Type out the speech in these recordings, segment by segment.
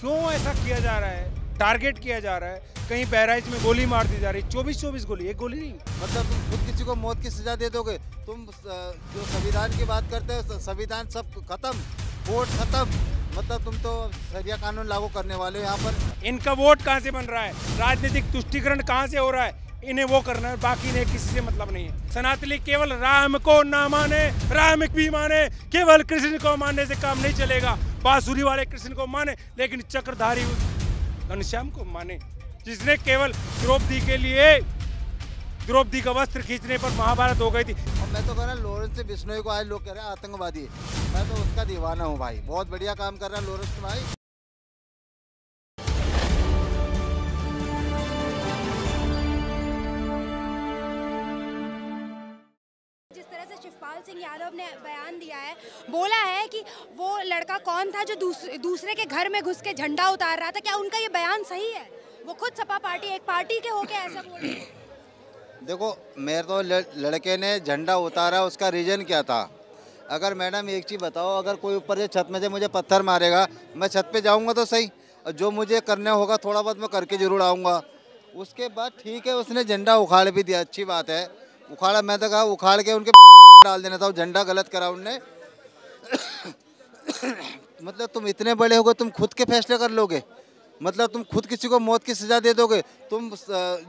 क्यों ऐसा किया जा रहा है टारगेट किया जा रहा है कहीं बहराइच में गोली मार दी जा रही है चौबीस चौबीस गोली एक गोली नहीं मतलब तुम खुद किसी को मौत की सजा दे दोगे तुम जो संविधान की बात करते हो संविधान सब खत्म वोट खत्म मतलब तुम तो सरिया कानून लागू करने वाले हो यहाँ पर इनका वोट कहाँ से बन रहा है राजनीतिक तुष्टिकरण कहाँ से हो रहा है इन्हें वो करना है बाकी इन्हें किसी से मतलब नहीं है सनातनी केवल राम को ना माने राम भी माने केवल कृष्ण को मानने से काम नहीं चलेगा बांसुरी वाले कृष्ण को माने लेकिन चक्रधारी घनश्याम को माने जिसने केवल द्रौपदी के लिए द्रौपदी का वस्त्र खींचने पर महाभारत हो गई थी और मैं तो कह रहा लॉरेंस बिश्नोई को आज लोग कह रहे हैं आतंकवादी मैं तो उसका दीवाना हूँ भाई बहुत बढ़िया काम कर रहा है लोरेंस भाई यादव ने बयान दिया है बोला है कि वो लड़का कौन था जो दूस, दूसरे के घर में घुस के झंडा उतार रहा था क्या उनका ये बयान सही है वो खुद सपा पार्टी एक पार्टी के होके ऐसा बोल रहे देखो मेरे तो लड़के ने झंडा उतारा उसका रीज़न क्या था अगर मैडम एक चीज़ बताओ अगर कोई ऊपर से छत में से मुझे पत्थर मारेगा मैं छत पे जाऊंगा तो सही जो मुझे करने होगा थोड़ा बहुत मैं करके ज़रूर आऊंगा उसके बाद ठीक है उसने झंडा उखाड़ भी दिया अच्छी बात है उखाड़ा मैं तो कहा उखाड़ के उनके डाल देना था झंडा गलत करा उनने मतलब तुम इतने बड़े हो गए तुम खुद के फैसले कर लोगे मतलब तुम खुद किसी को मौत की सज़ा दे दोगे तुम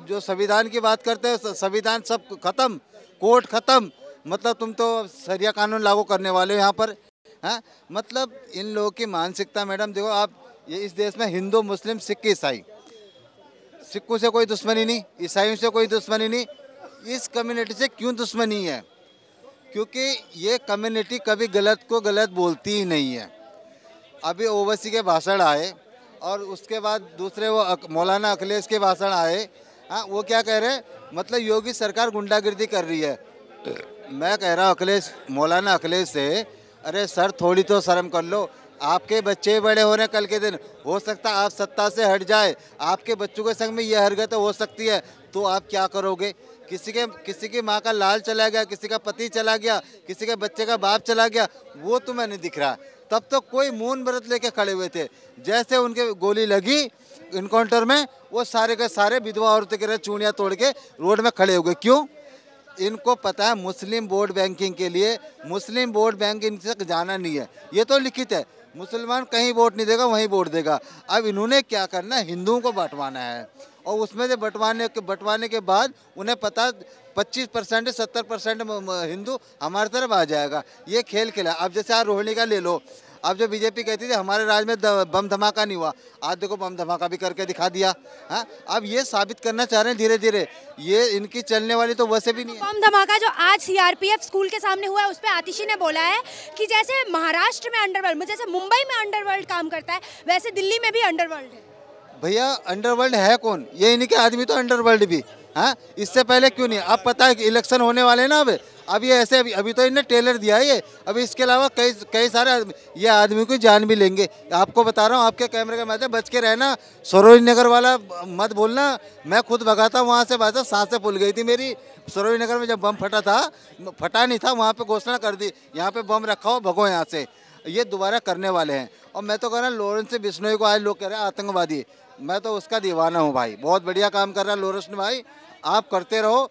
जो संविधान की बात करते हो संविधान सब खत्म कोर्ट खत्म मतलब तुम तो सरिया कानून लागू करने वाले हो यहाँ पर है हाँ? मतलब इन लोगों की मानसिकता मैडम देखो आप ये इस देश में हिंदू मुस्लिम सिख ईसाई सिखों से कोई दुश्मनी नहीं ईसाइयों से कोई दुश्मनी नहीं इस कम्युनिटी से क्यों दुश्मनी है क्योंकि ये कम्युनिटी कभी गलत को गलत बोलती ही नहीं है अभी ओवैसी के भाषण आए और उसके बाद दूसरे वो अक, मौलाना अखिलेश के भाषण आए हाँ वो क्या कह रहे हैं मतलब योगी सरकार गुंडागर्दी कर रही है मैं कह रहा हूँ अखिलेश मौलाना अखिलेश से अरे सर थोड़ी तो शर्म कर लो आपके बच्चे बड़े हो रहे हैं कल के दिन हो सकता आप सत्ता से हट जाए आपके बच्चों के संग में यह हरकत हो सकती है तो आप क्या करोगे किसी के किसी की माँ का लाल चला गया किसी का पति चला गया किसी के बच्चे का बाप चला गया वो तुम्हें नहीं दिख रहा तब तो कोई मून व्रत लेके खड़े हुए थे जैसे उनके गोली लगी इनकाउंटर में वो सारे के सारे विधवा के रहे चूड़ियाँ तोड़ के रोड में खड़े हो गए क्यों इनको पता है मुस्लिम बोर्ड बैंकिंग के लिए मुस्लिम बोर्ड बैंक इन तक जाना नहीं है ये तो लिखित है मुसलमान कहीं वोट नहीं देगा वहीं वोट देगा अब इन्होंने क्या करना है हिंदुओं को बांटवाना है और उसमें से बंटवाने के बंटवाने के बाद उन्हें पता 25 परसेंट सत्तर परसेंट हिंदू हमारे तरफ आ जाएगा ये खेल खेला अब जैसे आप रोहिणी का ले लो अब जो बीजेपी कहती थी हमारे राज्य में बम धमाका नहीं हुआ आज देखो बम धमाका भी करके दिखा दिया हाँ अब ये साबित करना चाह रहे हैं धीरे धीरे ये इनकी चलने वाली तो वैसे भी नहीं बम धमाका जो आज सीआरपीएफ स्कूल के सामने हुआ है उस पर आतिशी ने बोला है कि जैसे महाराष्ट्र में अंडरवर्ल्ड जैसे मुंबई में अंडरवर्ल्ड काम करता है वैसे दिल्ली में भी अंडरवर्ल्ड है भैया अंडरवर्ल्ड है कौन ये इनके आदमी तो अंडरवर्ल्ड भी हाँ इससे पहले क्यों नहीं अब पता है कि इलेक्शन होने वाले हैं ना अब अब ये ऐसे अभी अभी तो इन्हें टेलर दिया है ये अभी इसके अलावा कई कई सारे आदमी ये आदमी को जान भी लेंगे आपको बता रहा हूँ आपके कैमरे के माध्यम बच के रहना सरोज नगर वाला मत बोलना मैं खुद भगा था वहाँ से बात सांसें फूल गई थी मेरी सरोज नगर में जब बम फटा था फटा नहीं था वहाँ पर घोषणा कर दी यहाँ पर बम रखा हो भगो यहाँ से ये दोबारा करने वाले हैं और मैं तो कह रहा हूँ लोरेंस बिश्नोई को आज लोग कह रहे हैं आतंकवादी मैं तो उसका दीवाना हूँ भाई बहुत बढ़िया काम कर रहा है लोरस भाई आप करते रहो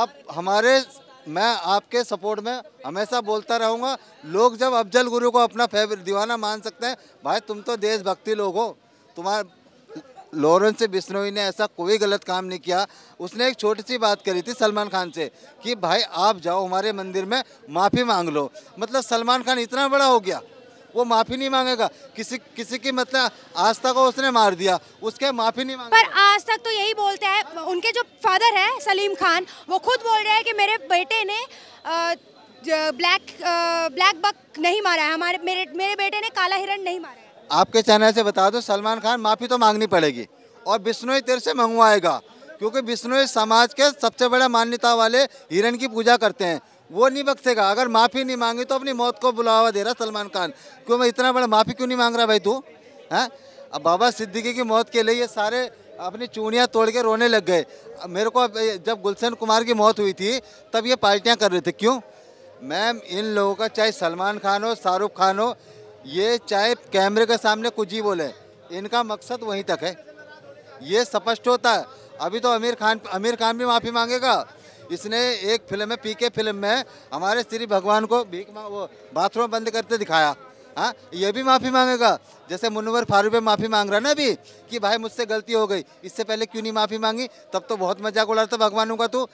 आप हमारे मैं आपके सपोर्ट में हमेशा बोलता रहूँगा लोग जब अफजल गुरु को अपना फेवरेट दीवाना मान सकते हैं भाई तुम तो देशभक्ति लोग हो तुम्हारा लॉरेंस बिश्नोई ने ऐसा कोई गलत काम नहीं किया उसने एक छोटी सी बात करी थी सलमान खान से कि भाई आप जाओ हमारे मंदिर में माफ़ी मांग लो मतलब सलमान खान इतना बड़ा हो गया वो माफ़ी नहीं मांगेगा किसी किसी की मतलब आज तक उसने मार दिया उसके माफ़ी नहीं मांगेगा पर आज तक तो यही बोलते हैं उनके जो फादर है सलीम खान वो खुद बोल रहे हैं कि मेरे बेटे ने आ, ब्लैक आ, ब्लैक बक नहीं मारा है हमारे मेरे मेरे बेटे ने काला हिरण नहीं मारा है आपके चैनल से बता दो सलमान खान माफ़ी तो मांगनी पड़ेगी और बिश्नोई तेर से मंगवाएगा क्योंकि बिश्नोई समाज के सबसे बड़े मान्यता वाले हिरण की पूजा करते हैं वो नहीं बख्सेगा अगर माफ़ी नहीं मांगी तो अपनी मौत को बुलावा दे रहा सलमान खान क्यों मैं इतना बड़ा माफ़ी क्यों नहीं मांग रहा भाई तू है हाँ? अब बाबा सिद्दीकी की मौत के लिए ये सारे अपनी चूड़ियाँ तोड़ के रोने लग गए मेरे को जब गुलशन कुमार की मौत हुई थी तब ये पार्टियाँ कर रहे थे क्यों मैम इन लोगों का चाहे सलमान खान हो शाहरुख खान हो ये चाहे कैमरे के सामने कुछ ही बोले इनका मकसद वहीं तक है ये स्पष्ट होता है अभी तो आमिर खान आमिर खान भी माफ़ी मांगेगा इसने एक फिल्म में पीके फिल्म में हमारे श्री भगवान को भीख वो बाथरूम बंद करते दिखाया हाँ ये भी माफ़ी मांगेगा जैसे मुनवर फारूक माफ़ी मांग रहा ना अभी कि भाई मुझसे गलती हो गई इससे पहले क्यों नहीं माफ़ी मांगी तब तो बहुत मजाक उड़ा था भगवानों का तू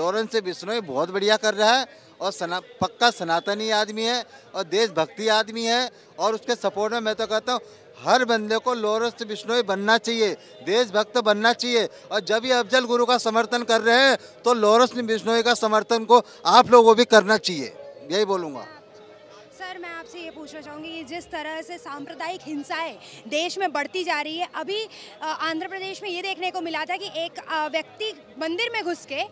लॉरेंस बिश्नोई बहुत बढ़िया कर रहा है और सना पक्का सनातनी आदमी है और देशभक्ति आदमी है और उसके सपोर्ट में मैं तो कहता हूँ हर बंदे को लोरस्त बिश्नोई बनना चाहिए देशभक्त बनना चाहिए और जब ये अफजल गुरु का समर्थन कर रहे हैं तो लोरस्त बिश्नोई का समर्थन को आप लोगों भी करना चाहिए यही बोलूँगा सर मैं आपसे ये पूछना चाहूँगी कि जिस तरह से सांप्रदायिक हिंसाएं देश में बढ़ती जा रही है अभी आंध्र प्रदेश में ये देखने को मिला था कि एक व्यक्ति मंदिर में घुस के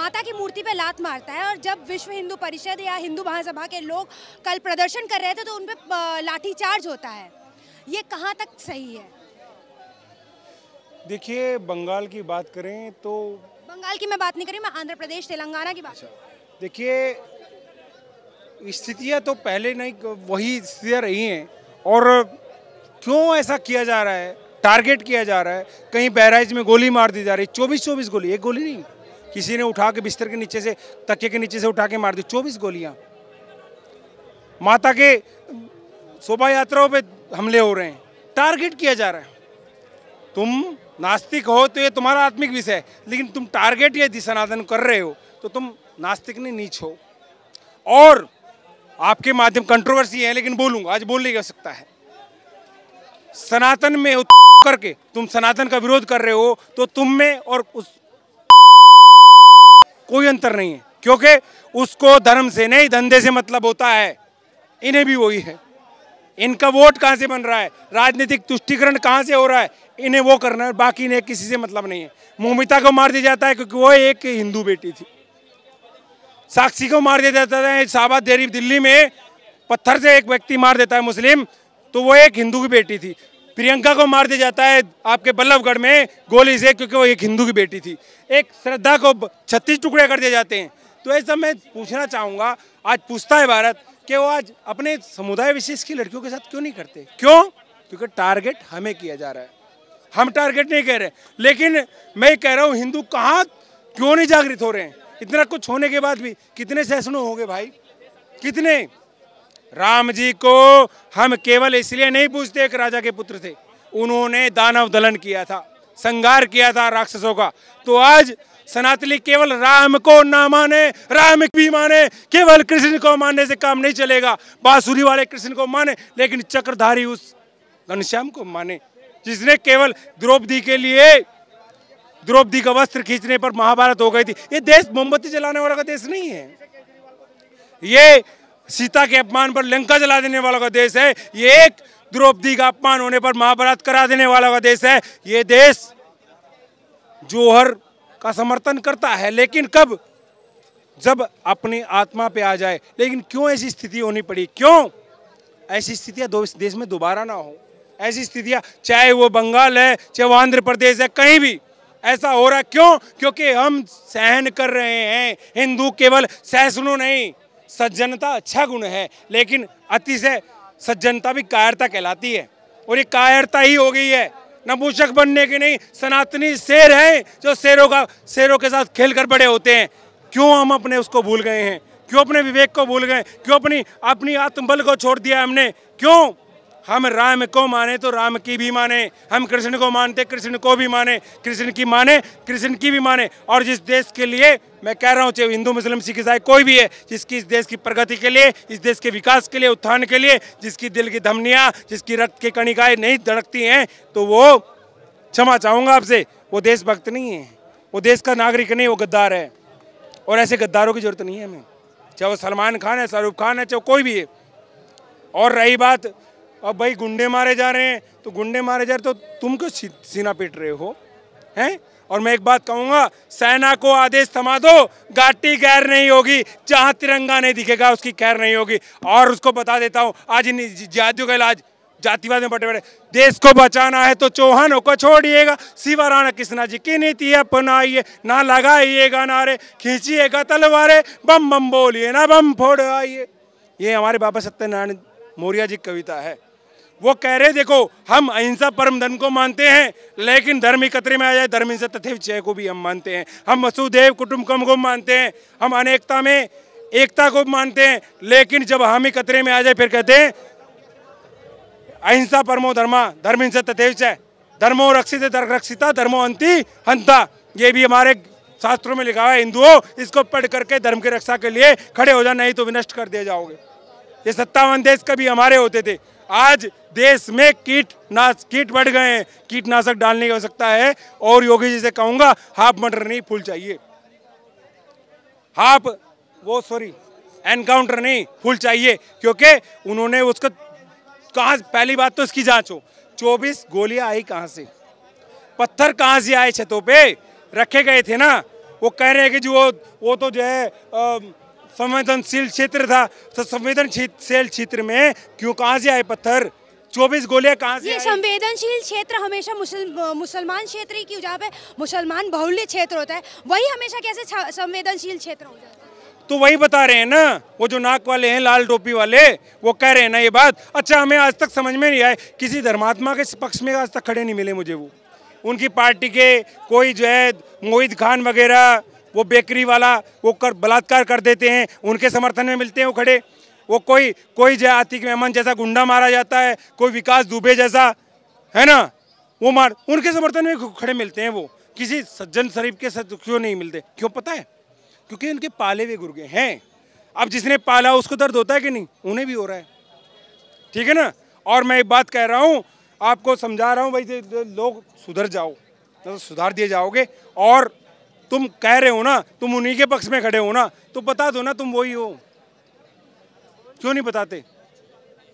माता की मूर्ति पर लात मारता है और जब विश्व हिंदू परिषद या हिंदू महासभा के लोग कल प्रदर्शन कर रहे थे तो उन पर लाठीचार्ज होता है ये कहाँ तक सही है देखिए बंगाल की बात करें तो बंगाल की मैं बात नहीं करी मैं आंध्र प्रदेश तेलंगाना की बात अच्छा, देखिए स्थितियाँ तो पहले नहीं वही स्थितियाँ रही हैं और क्यों ऐसा किया जा रहा है टारगेट किया जा रहा है कहीं बैराइज में गोली मार दी जा रही है चौबीस चौबीस गोली एक गोली नहीं किसी ने उठा के बिस्तर के नीचे से तके के नीचे से उठा के मार दी चौबीस गोलियाँ माता के शोभा यात्राओं पर हमले हो रहे हैं टारगेट किया जा रहा है तुम नास्तिक हो तो ये तुम्हारा आत्मिक विषय है लेकिन तुम टारगेट ये सनातन कर रहे हो तो तुम नास्तिक नहीं नीच हो और आपके माध्यम कंट्रोवर्सी है लेकिन बोलूंगा आज बोलने की आवश्यकता है सनातन में करके तुम सनातन का विरोध कर रहे हो तो तुम में और उस कोई अंतर नहीं है क्योंकि उसको धर्म से नहीं धंधे से मतलब होता है इन्हें भी वही है इनका वोट कहाँ से बन रहा है राजनीतिक तुष्टिकरण कहाँ से हो रहा है इन्हें वो करना है बाकी इन्हें किसी से मतलब नहीं है मोमिता को मार दिया जाता है क्योंकि वो एक हिंदू बेटी थी साक्षी को मार दिया जाता है साबा देरी दिल्ली में पत्थर से एक व्यक्ति मार देता है मुस्लिम तो वो एक हिंदू की बेटी थी प्रियंका को मार दिया जाता है आपके बल्लभगढ़ में गोली से क्योंकि वो एक हिंदू की बेटी थी एक श्रद्धा को छत्तीस टुकड़े कर दिए जाते हैं तो ऐसा मैं पूछना चाहूँगा आज पूछता है भारत कि वो आज अपने समुदाय विशेष की लड़कियों के साथ क्यों नहीं करते क्यों क्योंकि टारगेट हमें किया जा रहा है हम टारगेट नहीं कह रहे लेकिन मैं कह रहा हूँ हिंदू कहाँ क्यों नहीं जागृत हो रहे हैं इतना कुछ होने के बाद भी कितने सहसनों हो गए भाई कितने राम जी को हम केवल इसलिए नहीं पूछते एक राजा के पुत्र थे उन्होंने दानव दलन किया था संगार किया था राक्षसों का तो आज सनातनी केवल राम को ना माने राम भी माने केवल कृष्ण को मानने से काम नहीं चलेगा बांसुरी वाले कृष्ण को माने लेकिन चक्रधारी उस घनश्याम को माने जिसने केवल द्रौपदी के लिए द्रौपदी का वस्त्र खींचने पर महाभारत हो गई थी ये देश मोमबत्ती जलाने वाला का देश नहीं है ये सीता के अपमान पर लंका जला देने वाला का देश है ये एक द्रौपदी का अपमान होने पर महाभारत करा देने वाला का देश है ये देश जोहर का समर्थन करता है लेकिन कब जब अपनी आत्मा पे आ जाए लेकिन क्यों ऐसी स्थिति होनी पड़ी क्यों ऐसी स्थितियाँ देश में दोबारा ना हो ऐसी स्थितियाँ चाहे वो बंगाल है चाहे वो आंध्र प्रदेश है कहीं भी ऐसा हो रहा क्यों क्योंकि हम सहन कर रहे हैं हिंदू केवल सहसुनो नहीं सज्जनता अच्छा गुण है लेकिन अति से सज्जनता भी कायरता कहलाती है और ये कायरता ही हो गई है नपुंसक बनने के नहीं सनातनी शेर हैं जो शेरों का शेरों के साथ खेल कर बड़े होते हैं क्यों हम अपने उसको भूल गए हैं क्यों अपने विवेक को भूल गए क्यों अपनी अपनी आत्मबल को छोड़ दिया हमने क्यों हम राम को माने तो राम की भी माने हम कृष्ण को मानते कृष्ण को भी माने कृष्ण की माने कृष्ण की भी माने और जिस देश के लिए मैं कह रहा हूँ चाहे हिंदू मुस्लिम सिख ईसाई कोई भी है जिसकी इस देश की प्रगति के लिए इस देश के विकास के लिए उत्थान के लिए जिसकी दिल की धमनियाँ जिसकी रक्त की कणिकाएँ नहीं धड़कती हैं तो वो क्षमा चाहूँगा आपसे वो देशभक्त नहीं है वो देश का नागरिक नहीं वो गद्दार है और ऐसे गद्दारों की जरूरत नहीं है हमें चाहे वो सलमान खान है शाहरुख खान है चाहे कोई भी है और रही बात अब भाई गुंडे मारे जा रहे हैं तो गुंडे मारे जा रहे तो तुम क्यों सीना पीट रहे हो हैं और मैं एक बात कहूँगा सेना को आदेश थमा दो गाटी गैर नहीं होगी जहाँ तिरंगा नहीं दिखेगा उसकी खैर नहीं होगी और उसको बता देता हूँ आज इन जातियों का इलाज जातिवाद में बटे बटे देश को बचाना है तो चौहानों को छोड़िएगा शिवा राणा कृष्णा जी की नीति अपनाइए ना लगाइएगा नारे खींचिएगा तलवारे बम बम बोलिए ना बम फोड़ आइए ये हमारे बाबा सत्यनारायण मौर्या जी कविता है वो कह रहे देखो हम अहिंसा परम धर्म को मानते हैं लेकिन धर्म एकत्र में आ जाए धर्म हिंसा तथे विचय को भी हम मानते हैं हम वसुदेव कुटुम्बकम को मानते हैं हम अनेकता में एकता को मानते हैं लेकिन जब हम एकत्रे में आ जाए फिर कहते हैं अहिंसा परमो धर्मा धर्म हिंसा तथे विचय धर्मो रक्षित रक्षिता धर्मो अंति हंता ये भी हमारे शास्त्रों में लिखा हुआ है हिंदुओं इसको पढ़ करके धर्म की रक्षा के लिए खड़े हो जाए नहीं तो विनष्ट कर दिए जाओगे ये सत्तावन देश कभी हमारे होते थे आज देश में कीट नाश कीट बढ़ गए हैं कीटनाशक डालने की आवश्यकता है और योगी जी से कहूँगा हाफ मटर नहीं फूल चाहिए हाफ वो सॉरी एनकाउंटर नहीं फूल चाहिए क्योंकि उन्होंने उसका कहाँ पहली बात तो इसकी जांच हो चौबीस गोलियां आई कहाँ से पत्थर कहाँ से आए छतों पे रखे गए थे ना वो कह रहे हैं कि जो वो तो जो है संवेदनशील क्षेत्र था तो संवेदनशील क्षेत्र में क्यों कहाँ से आए पत्थर चौबीस गोलियां कहाँ से ये संवेदनशील क्षेत्र हमेशा मुसलमान क्षेत्र ही क्यों जहाँ पे मुसलमान बहुल्य क्षेत्र होता है वही हमेशा कैसे संवेदनशील क्षेत्र हो जाता है तो वही बता रहे हैं ना वो जो नाक वाले हैं लाल टोपी वाले वो कह रहे हैं ना ये बात अच्छा हमें आज तक समझ में नहीं आए किसी धर्मात्मा के पक्ष में आज तक खड़े नहीं मिले मुझे वो उनकी पार्टी के कोई जो है मोहित खान वगैरह वो बेकरी वाला वो कर बलात्कार कर देते हैं उनके समर्थन में मिलते हैं वो खड़े वो कोई कोई जय आतिक मेहमान जैसा गुंडा मारा जाता है कोई विकास दुबे जैसा है ना वो मार उनके समर्थन में खड़े मिलते हैं वो किसी सज्जन शरीफ के साथ क्यों नहीं मिलते क्यों पता है क्योंकि उनके पाले हुए गुर्गे हैं अब जिसने पाला उसको दर्द होता है कि नहीं उन्हें भी हो रहा है ठीक है ना और मैं एक बात कह रहा हूँ आपको समझा रहा हूँ भाई लोग सुधर जाओ तो सुधार दिए जाओगे और तुम कह रहे हो ना तुम उन्हीं के पक्ष में खड़े हो ना तो बता दो ना तुम वही हो क्यों नहीं बताते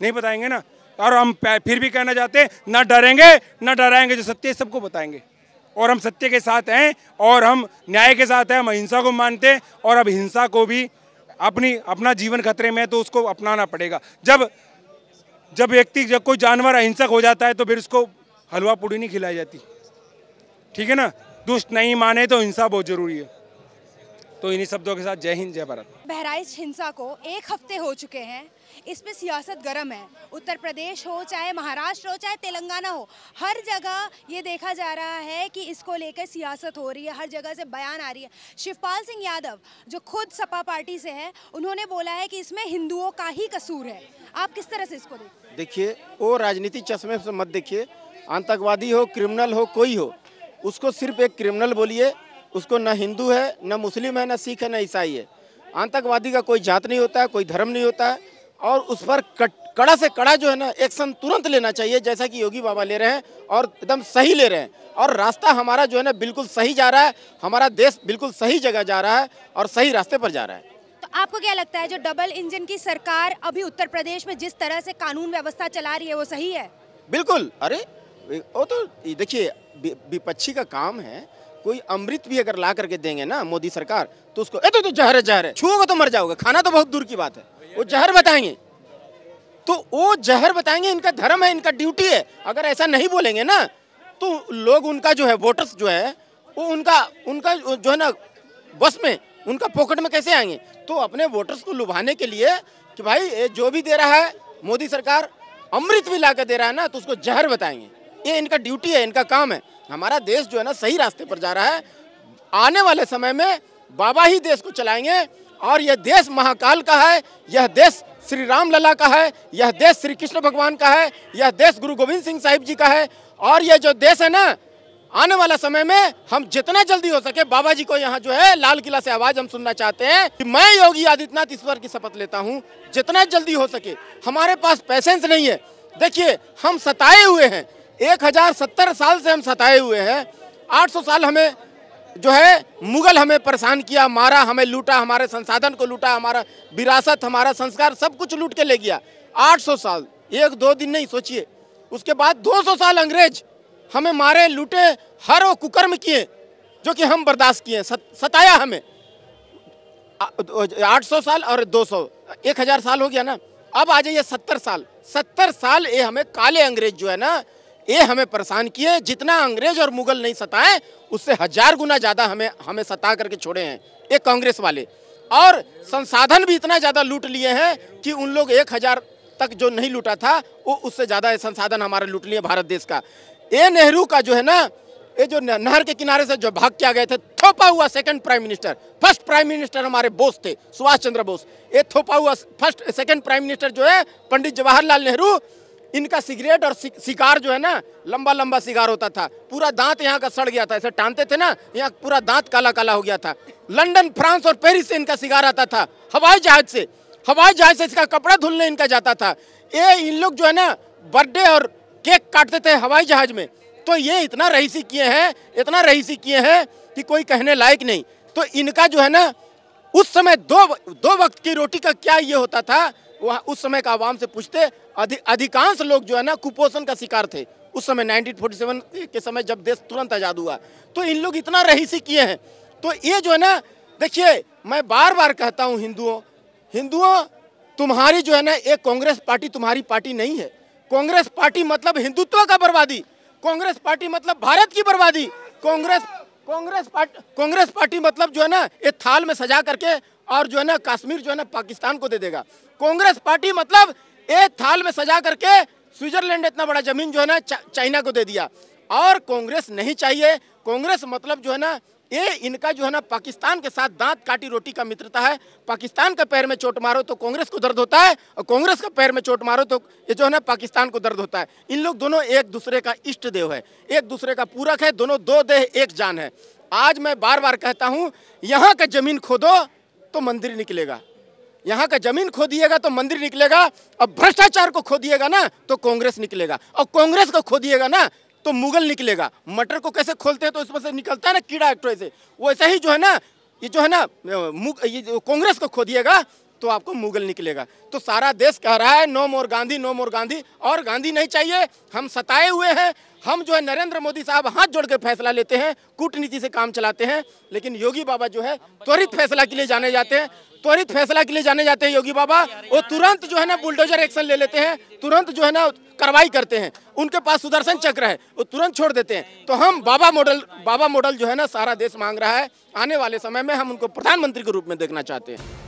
नहीं बताएंगे ना और हम फिर भी कहना चाहते ना डरेंगे ना डराएंगे जो सत्य है सबको बताएंगे और हम सत्य के साथ हैं और हम न्याय के साथ हैं हम अहिंसा को मानते हैं और अब हिंसा को भी अपनी अपना जीवन खतरे में है तो उसको अपनाना पड़ेगा जब जब व्यक्ति जब कोई जानवर अहिंसक हो जाता है तो फिर उसको हलवा पूड़ी नहीं खिलाई जाती ठीक है ना दुष्ट नहीं माने तो हिंसा बहुत जरूरी है तो इन्हीं शब्दों के साथ जय हिंद जय भारत बहराइच हिंसा को एक हफ्ते हो चुके हैं इसमें सियासत गर्म है उत्तर प्रदेश हो चाहे महाराष्ट्र हो चाहे तेलंगाना हो हर जगह ये देखा जा रहा है कि इसको लेकर सियासत हो रही है हर जगह से बयान आ रही है शिवपाल सिंह यादव जो खुद सपा पार्टी से है उन्होंने बोला है कि इसमें हिंदुओं का ही कसूर है आप किस तरह से इसको देखिए वो राजनीति चश्मे से मत देखिए आतंकवादी हो क्रिमिनल हो कोई हो उसको सिर्फ एक क्रिमिनल बोलिए उसको न हिंदू है न मुस्लिम है न सिख है न ईसाई है आतंकवादी का कोई जात नहीं होता है कोई धर्म नहीं होता है और उस पर कट, कड़ा से कड़ा जो है ना एक्शन तुरंत लेना चाहिए जैसा कि योगी बाबा ले रहे हैं और एकदम सही ले रहे हैं और रास्ता हमारा जो है ना बिल्कुल सही जा रहा है हमारा देश बिल्कुल सही जगह जा रहा है और सही रास्ते पर जा रहा है तो आपको क्या लगता है जो डबल इंजन की सरकार अभी उत्तर प्रदेश में जिस तरह से कानून व्यवस्था चला रही है वो सही है बिल्कुल अरे वो तो देखिए विपक्षी का काम है कोई अमृत भी अगर ला करके देंगे ना मोदी सरकार तो उसको ए तो, तो जहर है जहर है छुओगे तो मर जाओगे खाना तो बहुत दूर की बात है वो जहर बताएंगे तो वो जहर बताएंगे इनका धर्म है इनका ड्यूटी है अगर ऐसा नहीं बोलेंगे ना तो लोग उनका जो है वोटर्स जो है वो उनका उनका जो है ना बस में उनका पॉकेट में कैसे आएंगे तो अपने वोटर्स को लुभाने के लिए कि भाई जो भी दे रहा है मोदी सरकार अमृत भी ला दे रहा है ना तो उसको जहर बताएंगे ये इनका ड्यूटी है इनका काम है हमारा देश जो है ना सही रास्ते पर जा रहा है आने वाले समय में बाबा ही देश को चलाएंगे और यह देश महाकाल का है यह देश श्री राम लला का है यह देश श्री कृष्ण भगवान का है यह देश गुरु गोविंद सिंह साहिब जी का है और यह जो देश है ना आने वाला समय में हम जितना जल्दी हो सके बाबा जी को यहाँ जो है लाल किला से आवाज हम सुनना चाहते हैं कि मैं योगी आदित्यनाथ ईश्वर की शपथ लेता हूँ जितना जल्दी हो सके हमारे पास पैसेंस नहीं है देखिए हम सताए हुए हैं एक हजार सत्तर साल से हम सताए हुए हैं आठ सौ साल हमें जो है मुगल हमें परेशान किया मारा हमें लूटा हमारे संसाधन को लूटा हमारा विरासत हमारा संस्कार सब कुछ लूट के ले गया 800 साल एक दो दिन नहीं सोचिए उसके बाद 200 साल अंग्रेज हमें मारे लूटे हर वो कुकर्म किए जो कि हम बर्दाश्त किए सताया हमें 800 साल और 200 हजार साल हो गया ना अब आ जाइए सत्तर साल सत्तर साल ये हमें काले अंग्रेज जो है ना ये हमें परेशान किए जितना अंग्रेज और मुगल नहीं सताए उससे हजार गुना ज़्यादा हमें हमें सता करके छोड़े हैं ये कांग्रेस वाले और संसाधन भी इतना ज़्यादा लूट लिए हैं कि उन लोग एक हज़ार तक जो नहीं लूटा था वो उससे ज़्यादा संसाधन हमारे लूट लिए भारत देश का ये नेहरू का जो है ना ये जो नहर के किनारे से जो भाग किया आ गए थे थोपा हुआ second prime minister first prime minister हमारे बोस थे सुभाष चंद्र बोस ये थोपा हुआ फर्स्ट सेकंड प्राइम मिनिस्टर जो है पंडित जवाहरलाल नेहरू इनका सिगरेट और शिकार जो है ना लंबा लंबा शिकार होता था पूरा दांत यहाँ का सड़ गया था ऐसे टांगते थे ना यहाँ पूरा दांत काला काला हो गया था लंदन फ्रांस और पेरिस से इनका शिकार आता था हवाई जहाज से हवाई जहाज से इसका कपड़ा धुलने इनका जाता था ये इन लोग जो है ना बर्थडे और केक काटते थे हवाई जहाज में तो ये इतना रईसी किए हैं इतना रईसी किए हैं कि कोई कहने लायक नहीं तो इनका जो है ना उस समय दो दो वक्त की रोटी का क्या ये होता था वह उस समय का आवाम से पूछते अधि, अधिकांश लोग जो है ना कुपोषण का शिकार थे उस समय 1947 के समय जब देश तुरंत आज़ाद हुआ तो इन लोग इतना रहीसी किए हैं तो ये जो है ना देखिए मैं बार बार कहता हूँ हिंदुओं हिंदुओं तुम्हारी जो है ना एक कांग्रेस पार्टी तुम्हारी पार्टी नहीं है कांग्रेस पार्टी मतलब हिंदुत्व का बर्बादी कांग्रेस पार्टी मतलब भारत की बर्बादी कांग्रेस कांग्रेस पार्टी कांग्रेस पार्टी मतलब जो है ना एक थाल में सजा करके और जो है ना कश्मीर जो है ना पाकिस्तान को दे देगा कांग्रेस पार्टी मतलब एक थाल में सजा करके स्विट्जरलैंड इतना बड़ा जमीन जो है ना चाइना को दे दिया और कांग्रेस नहीं चाहिए कांग्रेस मतलब जो है ना ये इनका जो है ना पाकिस्तान के साथ दांत काटी रोटी का मित्रता है पाकिस्तान का पैर में चोट मारो तो कांग्रेस को दर्द होता है और कांग्रेस का पैर में चोट मारो तो ये जो है ना पाकिस्तान को दर्द होता है इन लोग दोनों एक दूसरे का इष्ट देव है एक दूसरे का पूरक है दोनों दो देह एक जान है आज मैं बार बार कहता हूँ यहाँ का जमीन खोदो तो मंदिर निकलेगा यहाँ का जमीन खोदिएगा तो मंदिर निकलेगा और भ्रष्टाचार को दिएगा ना तो कांग्रेस निकलेगा और कांग्रेस को खोदिएगा ना तो मुगल निकलेगा मटर को कैसे खोलते हैं तो उसमें से निकलता है ना कीड़ा एक वैसे वैसे ही जो है ना ये जो है ना ये कांग्रेस को खोदिएगा तो आपको मुगल निकलेगा तो सारा देश कह रहा है no more Gandhi no more Gandhi और गांधी नहीं चाहिए हम सताए हुए हैं हम जो है नरेंद्र मोदी साहब हाथ जोड़ के फैसला लेते हैं कूटनीति से काम चलाते हैं लेकिन योगी बाबा जो है त्वरित फैसला के लिए जाने जाते हैं त्वरित फैसला के लिए जाने जाते हैं योगी बाबा वो तुरंत जो है ना बुलडोजर एक्शन ले लेते हैं तुरंत जो है ना कार्रवाई करते हैं उनके पास सुदर्शन चक्र है वो तुरंत छोड़ देते हैं तो हम बाबा मॉडल बाबा मॉडल जो है ना सारा देश मांग रहा है आने वाले समय में हम उनको प्रधानमंत्री के रूप में देखना चाहते हैं